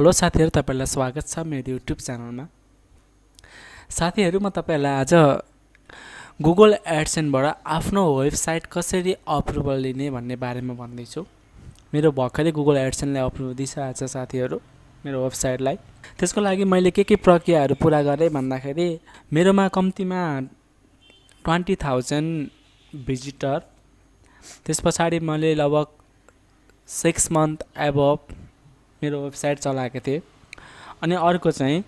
hello साथीहरू तपाईँहरूलाई स्वागत छ मेरो युट्युब च्यानलमा साथीहरू म तपाईँहरूलाई आज गुगल एडसनबाट आफ्नो वेबसाइट कसरी अप्रुभल लिने भन्ने बारेमा भन्दैछु मेरो भर्खरै गुगल एडसेनलाई अप्रुभल दिइसकेको छ साथीहरू मेरो वेबसाइटलाई त्यसको लागि मैले के के प्रक्रियाहरू पुरा गरेँ भन्दाखेरि मेरोमा कम्तीमा ट्वेन्टी थाउजन्ड भिजिटर त्यस पछाडि मैले लगभग सिक्स मन्थ एबभ मेरो वेबसाइट चलाएको थिएँ अनि अर्को चाहिँ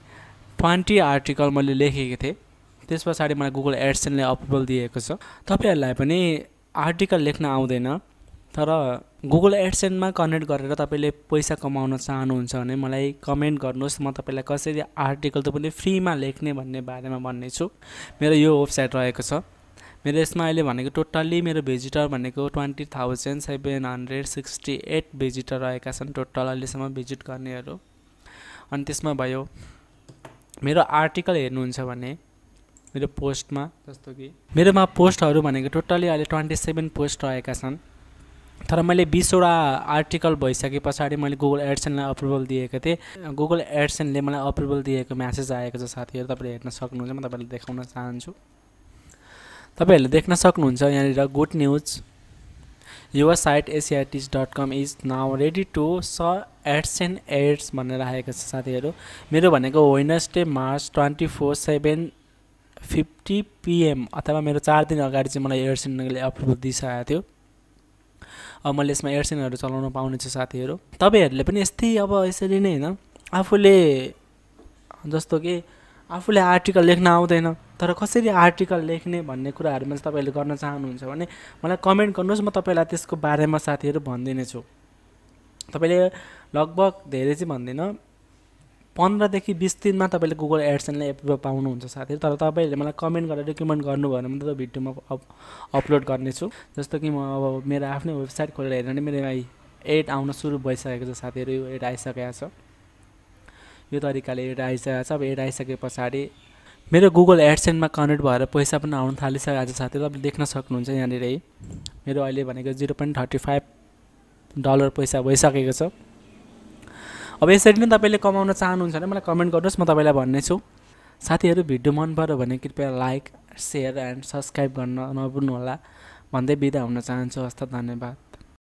ट्वेन्टी आर्टिकल मैले लेखेको थिएँ त्यस पछाडि मलाई गुगल एडसनले अप्रुभल दिएको छ तपाईँहरूलाई पनि आर्टिकल लेख्न आउँदैन तर गुगल एडसेन्टमा कनेक्ट गरेर तपाईँले पैसा कमाउन चाहनुहुन्छ भने मलाई कमेन्ट गर्नुहोस् म तपाईँलाई कसरी आर्टिकल त तपाईँले फ्रीमा लेख्ने भन्ने बारेमा भन्नेछु मेरो यो वेबसाइट रहेको छ मेरो यसमा अहिले भनेको टोटल्ली मेरो भिजिटर भनेको twenty thousand seven hundred sixty eight visitor आएका छन् टोटल अहिलेसम्म भिजिट गर्नेहरू अनि त्यसमा भयो मेरो आर्टिकल हेर्नुहुन्छ भने मेरो पोस्टमा जस्तो कि मेरोमा पोस्टहरू भनेको टोटल्ली अहिले ट्वेन्टी सेभेन पोस्ट रहेका छन् तर मैले बिसवटा आर्टिकल भइसके पछाडि मैले गुगल एडसनलाई अप्रुभल दिएको थिएँ गुगल एडसनले मलाई अप्रुभल दिएको म्यासेज आएको छ साथीहरू तपाईँले हेर्न सक्नुहुन्छ म तपाईँलाई देखाउन चाहन्छु तपाईँहरूले देख्न सक्नुहुन्छ यहाँनिर गुड न्युज युवा साइट एसिआइटिज dot com is now ready to स एड्स एन्ड एड्स भनेर राखेको छ साथीहरू मेरो भनेको Wednesday March twenty four seven fifty PM अथवा मेरो चार दिन अगाडि चाहिँ मलाई एयरसेनले अप्रुभल दिइसकेको थियो अब मैले यसमा एयरसेनहरू चलाउन पाउनेछु साथीहरू तपाईँहरूले पनि यस्तै अब यसरी नै होइन आफूले जस्तो कि आफूले आर्टिकल लेख्न आउँदैन तर कसरी आर्टिकल लेख्ने भन्ने कुराहरूमा चाहिँ तपाईँले गर्न चाहनुहुन्छ भने मलाई कमेन्ट गर्नुहोस् म तपाईँलाई त्यसको बारेमा साथीहरू भनिदिनेछु तपाईँले लगभग धेरै चाहिँ भन्दिनँ पन्ध्रदेखि बिस दिनमा तपाईँले गुगल एडसनले एप्रुभ पाउनुहुन्छ साथीहरू तर तपाईँहरूले मलाई कमेन्ट गरेर रिकमेन्ड गर्नुभयो भने त भिडियोमा अप अपलोड गर्नेछु जस्तो कि म अब मेरो आफ्नै वेबसाइट खोलेर हेर्नु भने मेरोमा एड आउन सुरु भइसकेको छ साथीहरू यो एड आइसकेको छ यो तरिकाले एड आइसकेको छ अब एड आइसके पछाडि मेरो गुगल एडसेन्टमा कनेक्ट भएर पैसा पनि आउनु थालिसक्यो आज साथीहरू तपाईँले देख्न सक्नुहुन्छ यहाँनिर है मेरो अहिले भनेको zero point thirty five dollar पैसा भइसकेको छ अब यसरी नै तपाईँले कमाउन चाहनुहुन्छ भने मलाई कमेन्ट गर्नुहोस् म तपाईँलाई भन्नेछु साथीहरू भिडियो मन पऱ्यो भने कृपया लाइक सेयर एन्ड सब्सक्राइब गर्न नबुझ्नुहोला भन्दै बिदा हुन चाहन्छु हस्त धन्यवाद